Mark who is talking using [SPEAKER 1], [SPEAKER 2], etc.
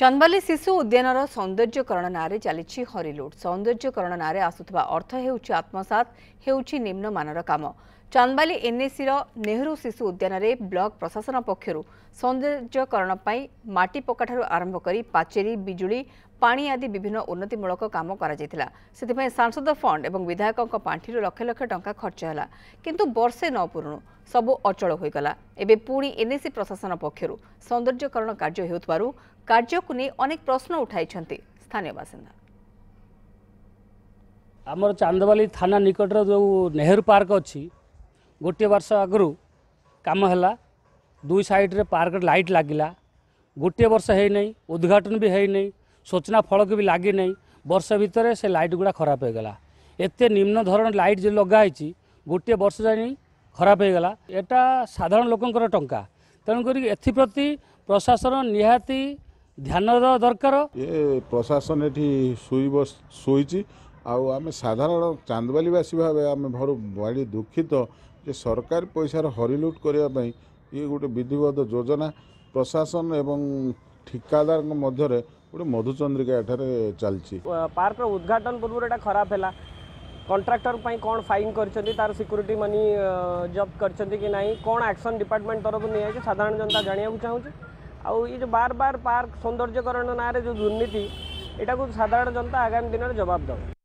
[SPEAKER 1] ଚନ୍ଦବାଲି ଶିଶୁ ଉଦ୍ୟାନର ସୌନ୍ଦର୍ଯ୍ୟକରଣ ନାଁରେ ଚାଲିଛି ହରିଲୁଟ୍ ସୌନ୍ଦର୍ଯ୍ୟକରଣ ନାଁରେ ଆସୁଥିବା ଅର୍ଥ ହେଉଛି ଆତ୍ମସାତ ହେଉଛି ନିମ୍ନମାନର କାମ ଚାନ୍ଦବାଲି ଏନ୍ଏସିର ନେହେରୁ ଶିଶୁ ଉଦ୍ୟାନରେ ବ୍ଲକ ପ୍ରଶାସନ ପକ୍ଷରୁ ସୌନ୍ଦର୍ଯ୍ୟକରଣ ପାଇଁ ମାଟି ପକାଠାରୁ ଆରମ୍ଭ କରି ପାଚେରୀ ବିଜୁଳି ପାଣି ଆଦି ବିଭିନ୍ନ ଉନ୍ନତିମୂଳକ କାମ କରାଯାଇଥିଲା ସେଥିପାଇଁ ସାଂସଦ ଫଣ୍ଡ ଏବଂ ବିଧାୟକଙ୍କ ପାଣ୍ଠିରୁ ଲକ୍ଷ ଲକ୍ଷ ଟଙ୍କା ଖର୍ଚ୍ଚ ହେଲା କିନ୍ତୁ ବର୍ଷେ ନ ପୂରୁଣୁ ସବୁ ଅଚଳ ହୋଇଗଲା ଏବେ ପୁଣି ଏନ୍ଏସି ପ୍ରଶାସନ ପକ୍ଷରୁ ସୌନ୍ଦର୍ଯ୍ୟକରଣ କାର୍ଯ୍ୟ ହେଉଥିବାରୁ କାର୍ଯ୍ୟକୁ ନେଇ ଅନେକ ପ୍ରଶ୍ନ ଉଠାଇଛନ୍ତି ସ୍ଥାନୀୟ ବାସିନ୍ଦା
[SPEAKER 2] ଆମର ଚାନ୍ଦବାଲି ଥାନା ନିକଟରେ ଯେଉଁ ନେହେରୁ ପାର୍କ ଅଛି ଗୋଟିଏ ବର୍ଷ ଆଗରୁ କାମ ହେଲା ଦୁଇ ସାଇଡ଼୍ରେ ପାର୍କରେ ଲାଇଟ୍ ଲାଗିଲା ଗୋଟିଏ ବର୍ଷ ହୋଇନାହିଁ ଉଦ୍ଘାଟନ ବି ହୋଇନାହିଁ ସୂଚନା ଫଳକ ବି ଲାଗିନାହିଁ ବର୍ଷ ଭିତରେ ସେ ଲାଇଟ୍ ଗୁଡ଼ା ଖରାପ ହୋଇଗଲା ଏତେ ନିମ୍ନ ଧରଣ ଲାଇଟ୍ ଯଦି ଲଗା ହେଇଛି ଗୋଟିଏ ବର୍ଷ ଯାଇ ଖରାପ ହୋଇଗଲା ଏଇଟା ସାଧାରଣ ଲୋକଙ୍କର ଟଙ୍କା ତେଣୁକରି ଏଥିପ୍ରତି ପ୍ରଶାସନ ନିହାତି
[SPEAKER 3] ଧ୍ୟାନ ଦେବା ଦରକାର ଏ ପ୍ରଶାସନ ଏଠି ଶୋଇ ଶୋଇଛି ଆଉ ଆମେ ସାଧାରଣ ଚାନ୍ଦବାଲିବାସୀ ଭାବେ ଆମେ ଭାରି ଭାରି ଦୁଃଖିତ ଯେ ସରକାରୀ ପଇସାର ହରିଲୁଟ୍ କରିବା ପାଇଁ ଇଏ ଗୋଟେ ବିଧିବଦ୍ଧ ଯୋଜନା ପ୍ରଶାସନ ଏବଂ ଠିକାଦାରଙ୍କ ମଧ୍ୟରେ ଗୋଟେ ମଧୁଚନ୍ଦ୍ରିକା ଏଠାରେ ଚାଲିଛି
[SPEAKER 4] ପାର୍କର ଉଦ୍ଘାଟନ ପୂର୍ବରୁ ଏଇଟା ଖରାପ ହେଲା କଣ୍ଟ୍ରାକ୍ଟର ପାଇଁ କ'ଣ ଫାଇନ୍ କରିଛନ୍ତି ତାର ସିକ୍ୟୁରିଟି ମନି ଜବ୍ କରିଛନ୍ତି କି ନାହିଁ କ'ଣ ଆକ୍ସନ୍ ଡିପାର୍ଟମେଣ୍ଟ ତରଫରୁ ନିଆଯାଇଛି ସାଧାରଣ ଜନତା ଜାଣିବାକୁ ଚାହୁଁଛି ଆଉ ଏ ଯେଉଁ ବାର ବାର ପାର୍କ ସୌନ୍ଦର୍ଯ୍ୟକରଣ ନାଁରେ ଯେଉଁ ଦୁର୍ନୀତି ଏଇଟାକୁ ସାଧାରଣ ଜନତା ଆଗାମୀ ଦିନରେ ଜବାବ ଦେବ